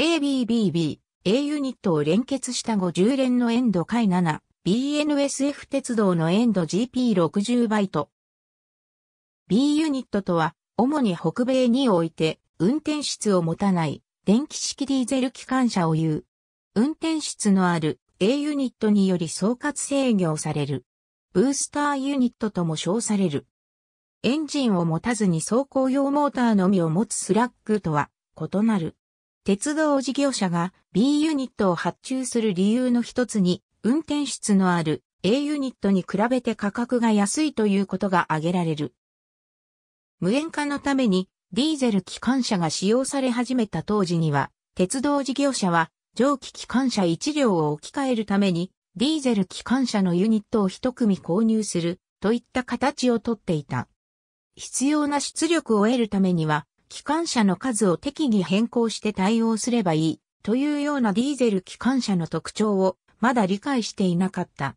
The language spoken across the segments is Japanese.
ABBB、A ユニットを連結した50連のエンド回7、BNSF 鉄道のエンド GP60 バイト。B ユニットとは、主に北米において、運転室を持たない、電気式ディーゼル機関車を言う。運転室のある A ユニットにより総括制御される。ブースターユニットとも称される。エンジンを持たずに走行用モーターのみを持つスラックとは異なる。鉄道事業者が B ユニットを発注する理由の一つに、運転室のある A ユニットに比べて価格が安いということが挙げられる。無塩化のためにディーゼル機関車が使用され始めた当時には、鉄道事業者は蒸気機関車1両を置き換えるために、ディーゼル機関車のユニットを一組購入するといった形をとっていた。必要な出力を得るためには、機関車の数を適宜変更して対応すればいい、というようなディーゼル機関車の特徴をまだ理解していなかった。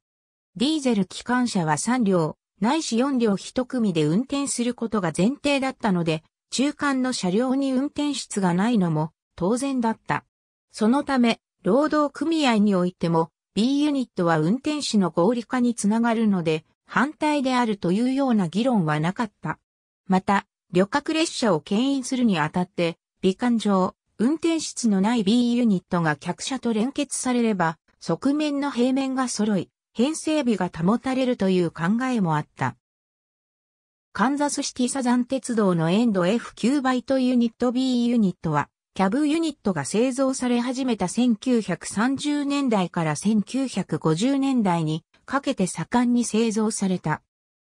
ディーゼル機関車は3両、ないし4両1組で運転することが前提だったので、中間の車両に運転室がないのも当然だった。そのため、労働組合においても B ユニットは運転士の合理化につながるので、反対であるというような議論はなかった。また、旅客列車を牽引するにあたって、美観上、運転室のない B ユニットが客車と連結されれば、側面の平面が揃い、編成美が保たれるという考えもあった。カンザスシティサザン鉄道のエンド F9 バイトユニット B ユニットは、キャブユニットが製造され始めた1930年代から1950年代にかけて盛んに製造された。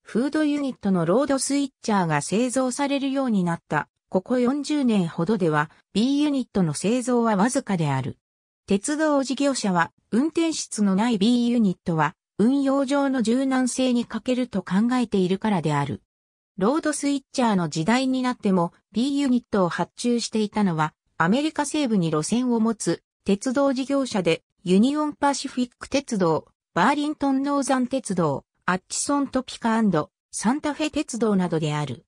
フードユニットのロードスイッチャーが製造されるようになった。ここ40年ほどでは B ユニットの製造はわずかである。鉄道事業者は運転室のない B ユニットは運用上の柔軟性に欠けると考えているからである。ロードスイッチャーの時代になっても B ユニットを発注していたのはアメリカ西部に路線を持つ鉄道事業者でユニオンパシフィック鉄道、バーリントンノーザン鉄道、アッチソントピカサンタフェ鉄道などである。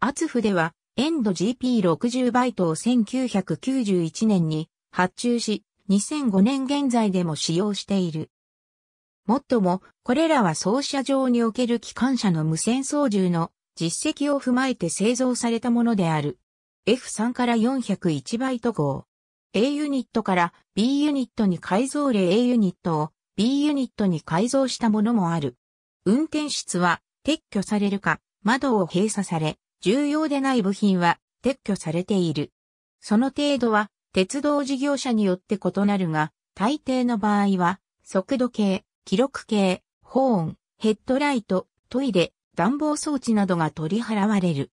アツフでは、エンド GP60 バイトを1991年に発注し、2005年現在でも使用している。もっとも、これらは操車場における機関車の無線操縦の実績を踏まえて製造されたものである。F3 から401バイト号。A ユニットから B ユニットに改造例 A ユニットを B ユニットに改造したものもある。運転室は撤去されるか、窓を閉鎖され、重要でない部品は撤去されている。その程度は鉄道事業者によって異なるが、大抵の場合は、速度計、記録計、保温、ヘッドライト、トイレ、暖房装置などが取り払われる。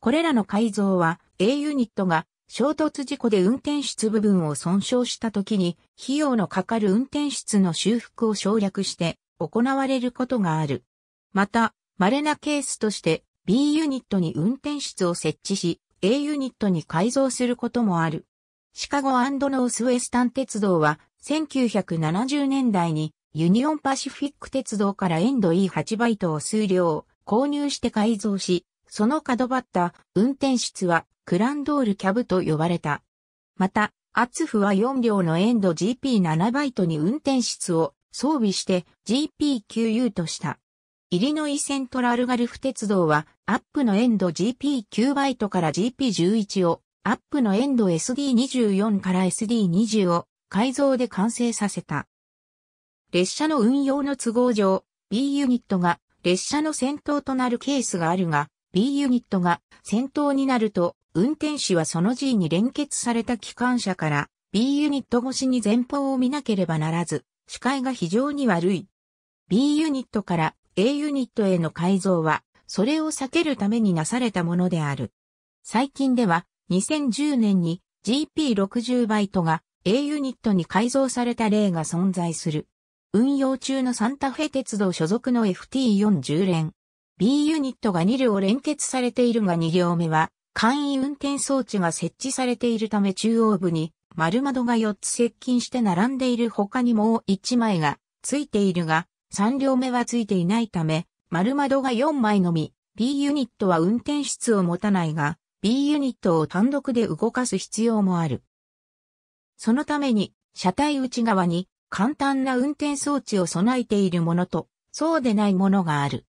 これらの改造は A ユニットが衝突事故で運転室部分を損傷した時に費用のかかる運転室の修復を省略して行われることがある。また、稀なケースとして B ユニットに運転室を設置し、A ユニットに改造することもある。シカゴノースウェスタン鉄道は1970年代にユニオンパシフィック鉄道からエンド E8 バイトを数量購入して改造し、その角張った運転室はクランドールキャブと呼ばれた。また、アツフは4両のエンド GP7 バイトに運転室を装備して GPQU とした。イリノイセントラルガルフ鉄道は、アップのエンド GP9 バイトから GP11 を、アップのエンド SD24 から SD20 を改造で完成させた。列車の運用の都合上、B ユニットが列車の先頭となるケースがあるが、B ユニットが先頭になると、運転士はその G に連結された機関車から B ユニット越しに前方を見なければならず、視界が非常に悪い。B ユニットから A ユニットへの改造は、それを避けるためになされたものである。最近では、2010年に GP60 バイトが A ユニットに改造された例が存在する。運用中のサンタフェ鉄道所属の FT40 連。B ユニットが2両連結されているが2両目は、簡易運転装置が設置されているため中央部に丸窓が4つ接近して並んでいる他にも1枚がついているが、3両目はついていないため、丸窓が4枚のみ、B ユニットは運転室を持たないが、B ユニットを単独で動かす必要もある。そのために、車体内側に簡単な運転装置を備えているものと、そうでないものがある。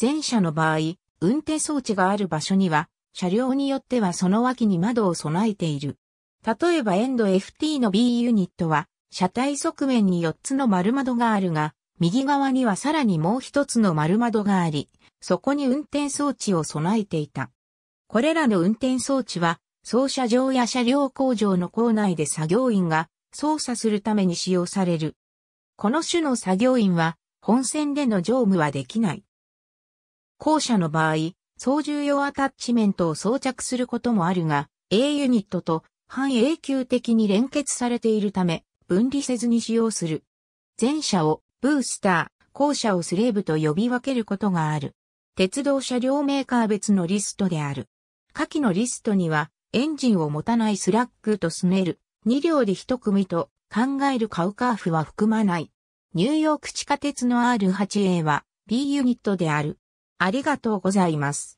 前車の場合、運転装置がある場所には、車両によってはその脇に窓を備えている。例えばエンド FT の B ユニットは、車体側面に4つの丸窓があるが、右側にはさらにもう一つの丸窓があり、そこに運転装置を備えていた。これらの運転装置は、操車場や車両工場の構内で作業員が操作するために使用される。この種の作業員は、本線での乗務はできない。後者の場合、操縦用アタッチメントを装着することもあるが、A ユニットと半永久的に連結されているため、分離せずに使用する。前者をブースター、後者をスレーブと呼び分けることがある。鉄道車両メーカー別のリストである。下記のリストには、エンジンを持たないスラックとスネル、2両で1組と考えるカウカーフは含まない。ニューヨーク地下鉄の R8A は B ユニットである。ありがとうございます。